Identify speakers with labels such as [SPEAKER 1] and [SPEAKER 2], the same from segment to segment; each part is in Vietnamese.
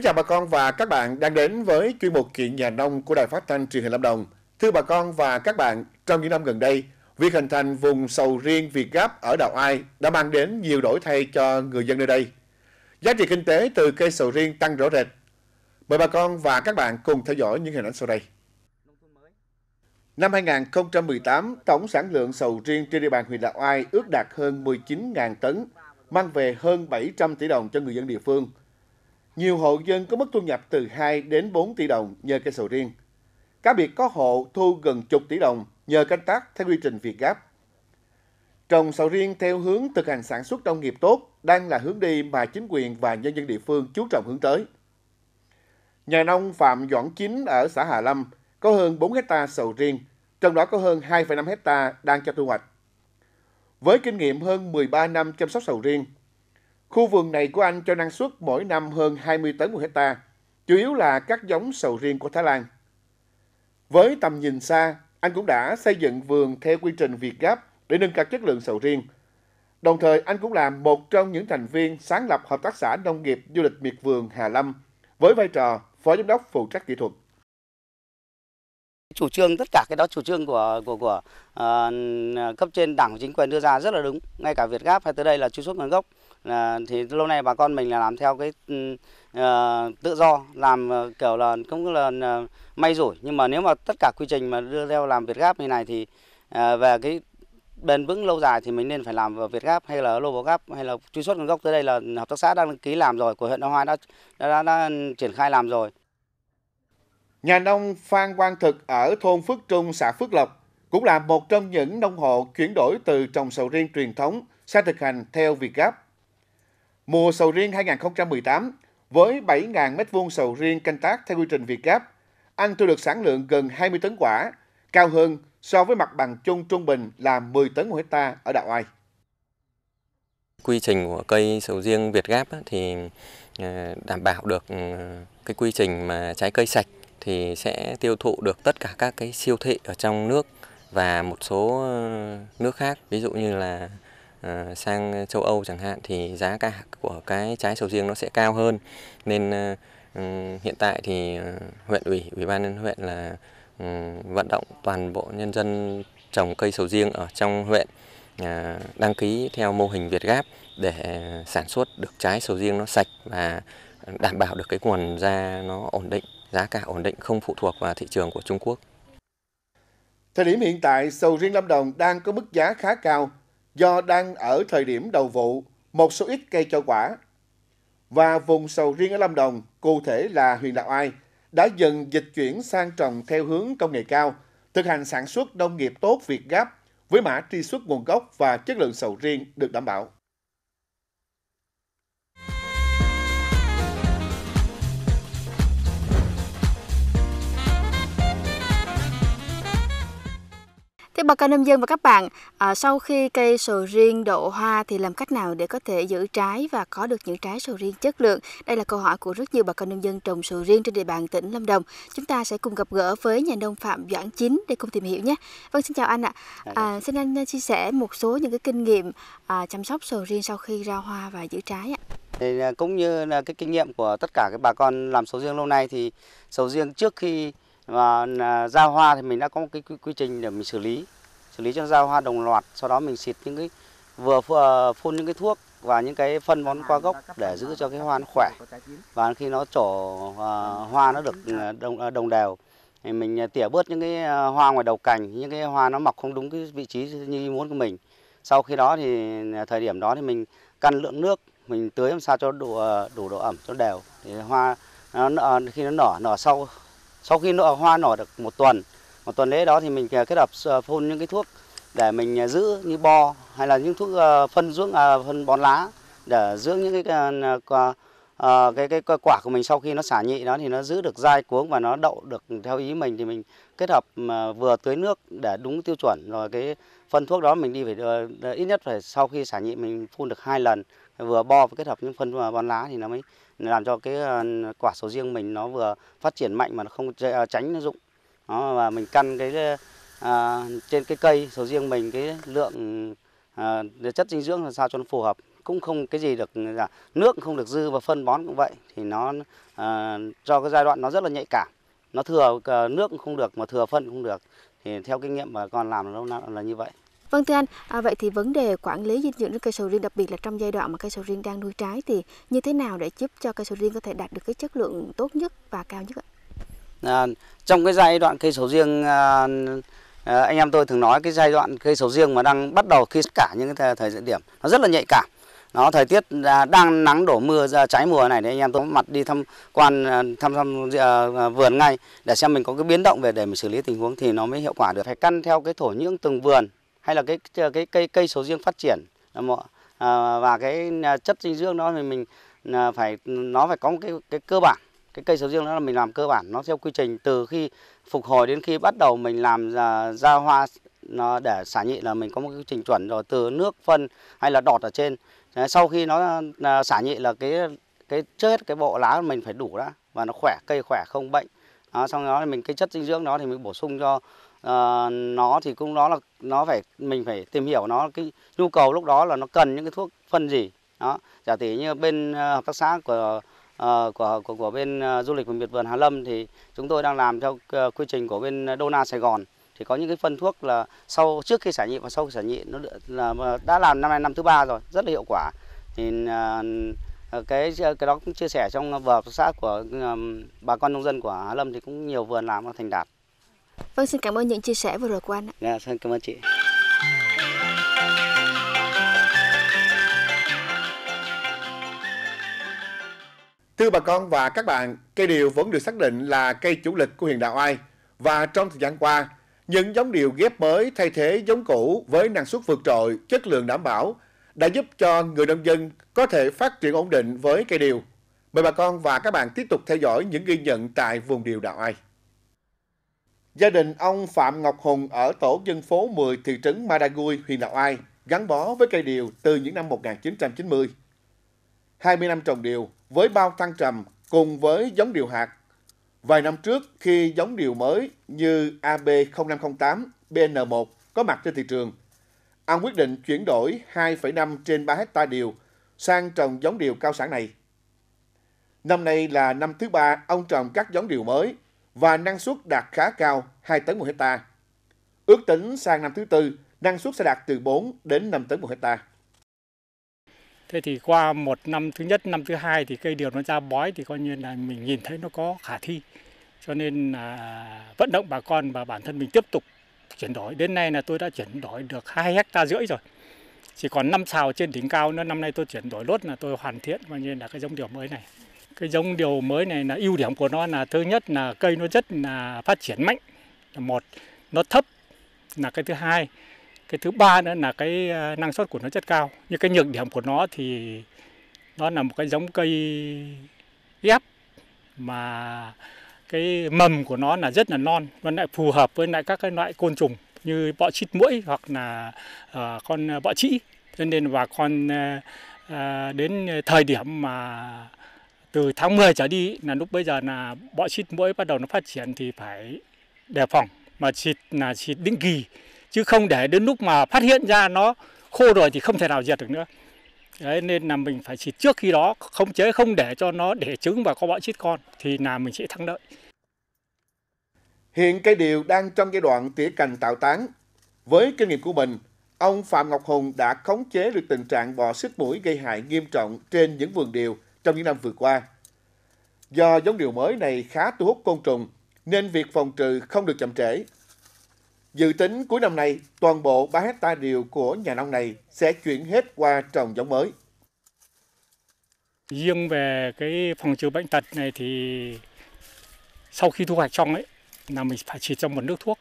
[SPEAKER 1] Kính chào bà con và các bạn đang đến với chuyên mục chuyện nhà nông của Đài Phát thanh truyền hình Lâm Đồng. Thưa bà con và các bạn, trong những năm gần đây, việc hình thành vùng sầu riêng Việt Gáp ở Đào Ai đã mang đến nhiều đổi thay cho người dân nơi đây. Giá trị kinh tế từ cây sầu riêng tăng rõ rệt. Mời bà con và các bạn cùng theo dõi những hình ảnh sau đây. Năm 2018, tổng sản lượng sầu riêng trên địa bàn huyện Đạo Ai ước đạt hơn 19.000 tấn, mang về hơn 700 tỷ đồng cho người dân địa phương – nhiều hộ dân có mức thu nhập từ 2 đến 4 tỷ đồng nhờ cây sầu riêng. Cá biệt có hộ thu gần chục tỷ đồng nhờ canh tác theo quy trình Việt Gáp. Trồng sầu riêng theo hướng thực hành sản xuất nông nghiệp tốt đang là hướng đi mà chính quyền và nhân dân địa phương chú trọng hướng tới. Nhà nông Phạm Doãn Chính ở xã Hà Lâm có hơn 4 hecta sầu riêng, trong đó có hơn 2,5 hecta đang cho thu hoạch. Với kinh nghiệm hơn 13 năm chăm sóc sầu riêng, Khu vườn này của anh cho năng suất mỗi năm hơn 20 tấn một hecta, chủ yếu là các giống sầu riêng của Thái Lan. Với tầm nhìn xa, anh cũng đã xây dựng vườn theo quy trình Việt Gáp để nâng cao chất lượng sầu riêng. Đồng thời, anh cũng là một trong những thành viên sáng lập Hợp tác xã Nông nghiệp
[SPEAKER 2] Du lịch Miệt Vườn Hà Lâm với vai trò Phó Giám đốc phụ trách kỹ thuật. Chủ trương tất cả cái đó chủ trương của của của uh, cấp trên đảng và chính quyền đưa ra rất là đúng. Ngay cả Việt Gáp hay tới đây là truy xuất nguồn gốc à, thì lâu nay bà con mình là làm theo cái à, tự do làm ờ, kiểu là cũng là ờ, may rủi nhưng mà nếu mà tất cả quy trình mà đưa theo làm việt gáp như này thì à, về cái bền vững lâu dài thì mình nên phải làm vào Việt Gáp hay là Global Gáp hay là truy xuất nguồn gốc tới đây là hợp tác xã đang đăng ký làm rồi của huyện Hoa đã, đã, đã, đã triển khai làm rồi.
[SPEAKER 1] Nhà nông Phan Quang Thực ở thôn Phước Trung, xã Phước Lộc cũng là một trong những nông hộ chuyển đổi từ trồng sầu riêng truyền thống sang thực hành theo Việt Gáp Mùa sầu riêng 2018, với 7.000 m2 sầu riêng canh tác theo quy trình Việt Gáp, anh thu được sản lượng gần 20 tấn quả, cao hơn so với mặt bằng chung trung bình là 10 tấn một hecta ở đạo Ai.
[SPEAKER 3] Quy trình của cây sầu riêng Việt Gáp thì à, đảm bảo được ừ, cái quy trình mà trái cây sạch thì sẽ tiêu thụ được tất cả các cái siêu thị ở trong nước và một số ờ, nước khác ví dụ như là Ờ, sang châu Âu chẳng hạn thì giá cả của cái trái sầu riêng nó sẽ cao hơn nên ờ, ừ, hiện tại thì ờ, huyện ủy ủy ban nhân huyện là ừ, vận động toàn bộ nhân dân trồng cây sầu riêng ở trong huyện đăng ký theo mô hình Việt Gáp để sản xuất được trái sầu riêng nó sạch và đảm bảo được cái nguồn ra nó ổn định, giá cả ổn định không phụ thuộc vào thị trường của Trung Quốc.
[SPEAKER 1] Thời điểm hiện tại, sầu riêng Lâm Đồng đang có mức giá khá cao do đang ở thời điểm đầu vụ, một số ít cây cho quả. Và vùng sầu riêng ở Lâm Đồng, cụ thể là huyện Đạo Ai, đã dần dịch chuyển sang trồng theo hướng công nghệ cao, thực hành sản xuất nông nghiệp tốt Việt Gáp với mã truy xuất nguồn gốc và chất lượng sầu riêng được đảm bảo. Thế bà con nông dân và các bạn, à, sau khi cây sầu riêng đậu hoa thì làm cách nào để có thể giữ trái và có được những trái sầu riêng chất lượng? Đây là câu hỏi của rất nhiều bà con nông dân trồng sầu riêng trên địa bàn tỉnh Lâm Đồng. Chúng ta sẽ cùng gặp gỡ với nhà nông Phạm Doãn Chính để cùng tìm hiểu nhé. Vâng, xin chào anh ạ. Dạ, à, dạ. xin anh à, chia sẻ một số những cái kinh nghiệm à, chăm sóc sầu riêng sau khi ra hoa và giữ trái ạ.
[SPEAKER 2] Thì à, cũng như là cái kinh nghiệm của tất cả các bà con làm sầu riêng lâu nay thì sầu riêng trước khi và ra à, hoa thì mình đã có một cái quy, quy trình để mình xử lý xử lý cho ra hoa đồng loạt sau đó mình xịt những cái vừa à, phun những cái thuốc và những cái phân bón qua gốc để giữ cho cái hoa nó khỏe và khi nó trổ à, hoa nó được đồng đồng đều thì mình tỉa bớt những cái hoa ngoài đầu cành những cái hoa nó mọc không đúng cái vị trí như muốn của mình sau khi đó thì thời điểm đó thì mình căn lượng nước mình tưới làm sao cho đủ đủ độ ẩm cho đều thì hoa nó khi nó nở nở sau sau khi nụ hoa nở được một tuần, một tuần lễ đó thì mình kết hợp ờ, phun những cái thuốc để mình ờ, giữ như bo hay là những thuốc ờ, phân dưỡng à, phân bón lá để dưỡng những cái À, cái cái quả của mình sau khi nó xả nhị đó thì nó giữ được dai cuống và nó đậu được theo ý mình thì mình kết hợp vừa tưới nước để đúng tiêu chuẩn rồi cái phân thuốc đó mình đi phải ít nhất phải sau khi xả nhị mình phun được hai lần vừa bo và kết hợp với phân bón lá thì nó mới làm cho cái ờ, quả sầu riêng mình nó vừa phát triển mạnh mà nó không ờ, tránh nó rụng nó và mình căn cái à, trên cái cây sầu riêng mình cái lượng à, chất dinh dưỡng làm sao cho nó phù hợp cũng không cái gì được là dạ, nước không được dư và phân bón cũng vậy thì nó à, cho cái giai đoạn nó rất là nhạy cảm nó thừa nước cũng không được mà thừa phân cũng không được thì theo kinh nghiệm mà con làm nó là như vậy
[SPEAKER 1] Vâng thưa anh, à, vậy thì vấn đề quản lý dinh dưỡng cây sầu riêng đặc biệt là trong giai đoạn mà cây sầu riêng đang nuôi trái thì như thế nào để giúp cho cây sầu riêng có thể đạt được cái chất lượng tốt nhất và cao nhất ạ?
[SPEAKER 2] À, trong cái giai đoạn cây sầu riêng à, à, anh em tôi thường nói cái giai đoạn cây sầu riêng mà đang bắt đầu khi cả những cái thời, điểm nó rất là nhạy cảm nó thời tiết à, đang nắng đổ mưa ra trái mùa này thì anh em tôi mặt đi thăm quan thăm à, thăm à, vườn ngay để xem mình có cái biến động về để mình xử lý tình huống thì nó mới hiệu quả được phải căn theo cái thổ nhưỡng từng vườn hay là cái cái cây cây sầu riêng phát triển à, và cái à, chất dinh dưỡng đó thì mình à, phải nó phải có một cái cái cơ bản cái cây sầu riêng đó là mình làm cơ bản nó theo quy trình từ khi phục hồi đến khi bắt đầu mình làm ra, à, ra hoa nó để xả nhị là mình có một quy trình chuẩn rồi từ nước phân hay là đọt ở trên sau khi nó xả nhị là cái cái chết cái bộ lá mình phải đủ đã và nó khỏe cây khỏe không bệnh đó, xong đó mình cái chất dinh dưỡng đó thì mình bổ sung cho Ờ, nó thì cũng đó là nó phải mình phải tìm hiểu nó cái nhu cầu lúc đó là nó cần những cái thuốc phân gì đó giả tỷ như bên ờ, hợp tác xã của uh, của, của của bên du lịch và miệt vườn Hà Lâm thì chúng tôi đang làm theo quy trình của bên Dona Sài Gòn thì có những cái phân thuốc là sau trước khi xả nhị và sau khi xả nhị nó là đã làm năm nay năm thứ ba rồi rất là hiệu quả thì uh, cái cái đó cũng chia sẻ trong vở xã của uh, bà con nông dân của Hà Lâm thì cũng nhiều vườn làm nó thành đạt
[SPEAKER 1] Vâng, xin cảm ơn những chia sẻ vừa rồi của anh ạ.
[SPEAKER 2] Dạ, xin vâng, cảm ơn chị.
[SPEAKER 1] Thưa bà con và các bạn, cây điều vẫn được xác định là cây chủ lực của huyện Đạo Ai. Và trong thời gian qua, những giống điều ghép mới thay thế giống cũ với năng suất vượt trội, chất lượng đảm bảo đã giúp cho người nông dân có thể phát triển ổn định với cây điều. Mời bà con và các bạn tiếp tục theo dõi những ghi nhận tại vùng điều Đạo Ai. Gia đình ông Phạm Ngọc Hùng ở tổ dân phố 10 thị trấn Madagui, huyện Đạo Ai, gắn bó với cây điều từ những năm 1990. 20 năm trồng điều với bao thăng trầm cùng với giống điều hạt. Vài năm trước khi giống điều mới như AB0508, BN1 có mặt trên thị trường, ông quyết định chuyển đổi 2,5 trên 3 hecta điều sang trồng giống điều cao sản này. Năm nay là năm thứ ba ông trồng các giống điều mới – và năng suất đạt khá cao 2 tấn một hecta. Ước tính sang năm thứ tư, năng suất sẽ đạt từ 4 đến 5 tấn một hecta.
[SPEAKER 3] Thế thì qua một năm thứ nhất, năm thứ hai thì cây điều nó ra bói thì coi như là mình nhìn thấy nó có khả thi. Cho nên là vận động bà con và bản thân mình tiếp tục chuyển đổi. Đến nay là tôi đã chuyển đổi được 2 hecta rưỡi rồi. Chỉ còn 5 xào trên đỉnh cao nữa, năm nay tôi chuyển đổi lốt là tôi hoàn thiện coi như là cái giống điều mới này cái giống điều mới này là ưu điểm của nó là thứ nhất là cây nó rất là phát triển mạnh là một nó thấp là cái thứ hai cái thứ ba nữa là cái à, năng suất của nó rất cao nhưng cái nhược điểm của nó thì nó là một cái giống cây ghép mà cái mầm của nó là rất là non nó lại phù hợp với lại các cái loại côn trùng như bọ chít mũi hoặc là uh, con bọ trĩ cho nên bà con uh, đến thời điểm mà từ tháng 10 trở đi là lúc bây giờ là bọ xịt mũi bắt đầu nó phát triển thì phải đề phòng mà xịt là xịt định kỳ chứ không để đến lúc mà phát hiện ra nó khô rồi thì không thể nào diệt được nữa Đấy, nên là mình phải xịt trước khi đó khống chế không để cho nó để trứng và có bọ xít con thì là mình sẽ thắng lợi
[SPEAKER 1] hiện cây điều đang trong giai đoạn tỉa cành tạo tán với kinh nghiệm của mình ông Phạm Ngọc Hùng đã khống chế được tình trạng bọ xít mũi gây hại nghiêm trọng trên những vườn điều trong những năm vừa qua. Do giống điều mới này khá thu hút côn trùng, nên việc phòng trừ không được chậm trễ. Dự tính cuối năm nay, toàn bộ 3 hecta điều của nhà nông này sẽ chuyển hết qua trồng giống mới.
[SPEAKER 3] Riêng về cái phòng trừ bệnh tật này thì sau khi thu hoạch xong ấy là mình phải xịt trong một nước thuốc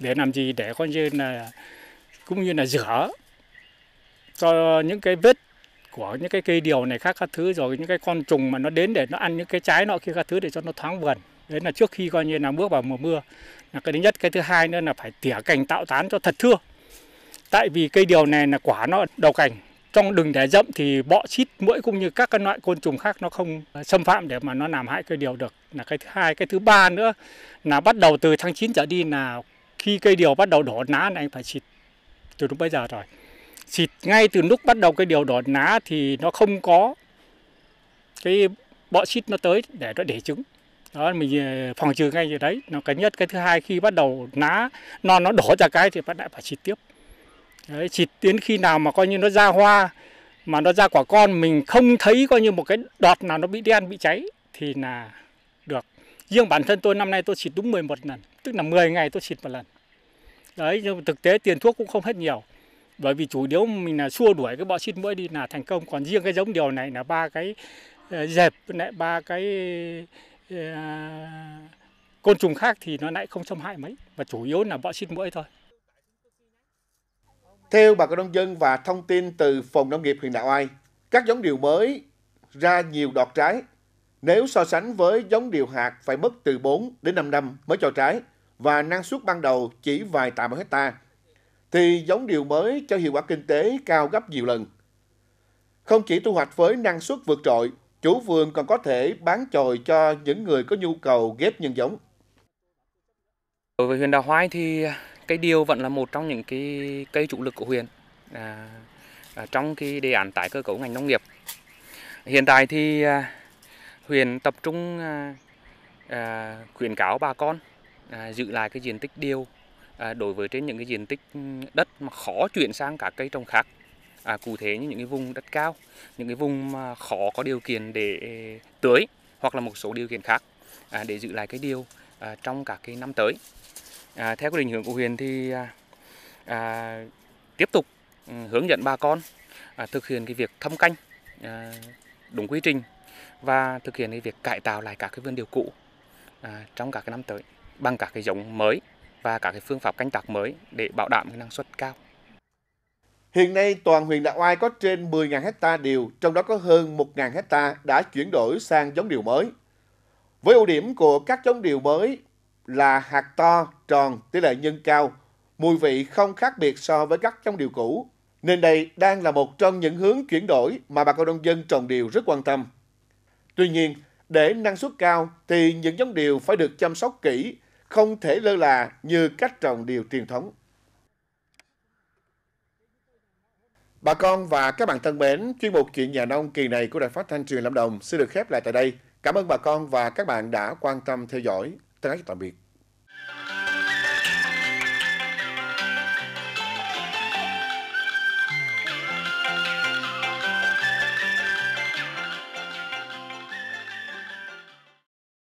[SPEAKER 3] để làm gì để coi như là cũng như là rửa cho những cái vết của những cái cây điều này khác các thứ rồi những cái con trùng mà nó đến để nó ăn những cái trái nọ kia các thứ để cho nó thoáng vườn đấy là trước khi coi như là bước vào mùa mưa là cái thứ nhất cái thứ hai nữa là phải tỉa cành tạo tán cho thật thưa tại vì cây điều này là quả nó đầu cành trong đừng để rậm thì bọ chít muỗi cũng như các cái loại côn trùng khác nó không xâm phạm để mà nó làm hại cây điều được là cái thứ hai cái thứ ba nữa là bắt đầu từ tháng 9 trở đi là khi cây điều bắt đầu đổ lá này anh phải xịt từ lúc bây giờ rồi thì ngay từ lúc bắt đầu cái điều đỏ lá thì nó không có cái bọ xít nó tới để nó để trứng đó mình ờ, phòng trừ ngay từ đấy nó cái nhất cái thứ hai khi bắt đầu lá non nó đổ ra cái thì bạn lại phải xịt tiếp đấy, xịt đến khi nào mà coi như nó ra hoa mà nó ra quả con mình không thấy coi như một cái đọt nào nó bị đen bị cháy thì là được riêng bản thân tôi năm nay tôi xịt đúng 11 lần tức là 10 ngày tôi xịt một lần đấy nhưng thực tế tiền thuốc cũng không hết nhiều bởi vì chủ yếu mình là xua đuổi cái bọ xít mũi đi là thành công còn riêng cái giống điều này là ba cái ờ, dẹp lại ba cái ờ, côn trùng khác thì nó lại không xâm hại mấy
[SPEAKER 1] và chủ yếu là bọ xít mũi thôi theo bà con nông dân và thông tin từ phòng nông nghiệp huyện Đạo Ai, các giống điều mới ra nhiều đọt trái. Nếu so sánh với giống điều hạt phải mất từ 4 đến 5 năm mới cho trái và năng suất ban đầu chỉ vài tạ một hectare thì giống điều mới cho hiệu quả kinh tế cao gấp nhiều lần. Không chỉ thu hoạch với năng suất vượt trội, chủ vườn còn có thể bán chồi cho những người có nhu cầu ghép nhân giống.
[SPEAKER 3] Đối với huyện Đào Hoai thì cây điều vẫn là một trong những cái cây chủ lực của huyện à, à, trong cái đề án tái cơ cấu ngành nông nghiệp. Hiện tại thì à, huyện tập trung à, à, khuyến cáo bà con à, giữ lại cái diện tích điều à, đối với trên những cái diện tích ừ, đất mà khó chuyển sang các cây trồng khác à, cụ thể như những cái vùng đất cao những cái vùng mà khó có điều kiện để tưới hoặc là một số điều kiện khác à, để giữ lại cái điều à, trong các cái năm tới à, theo cái định hướng của huyện thì à, à, tiếp tục ừ, hướng dẫn bà con à, thực hiện cái việc thâm canh à, đúng quy trình và thực hiện cái việc cải tạo lại các cái vườn điều cũ à, trong các cái năm tới bằng các cái giống
[SPEAKER 1] mới và các cái phương pháp canh tác mới để bảo đảm cái năng suất cao. Hiện nay, toàn huyện Đạ Oai có trên 10.000 hecta điều, trong đó có hơn 1.000 hecta đã chuyển đổi sang giống điều mới. Với ưu điểm của các giống điều mới là hạt to, tròn, tỷ lệ nhân cao, mùi vị không khác biệt so với các giống điều cũ, nên đây đang là một trong những hướng chuyển đổi mà bà con nông dân trồng điều rất quan tâm. Tuy nhiên, để năng suất cao thì những giống điều phải được chăm sóc kỹ không thể lơ là như cách trồng điều truyền thống. Bà con và các bạn thân mến, chuyên mục chuyện nhà nông kỳ này của Đài Phát thanh truyền Lâm Đồng xin được khép lại tại đây. Cảm ơn bà con và các bạn đã quan tâm theo dõi. tạm biệt.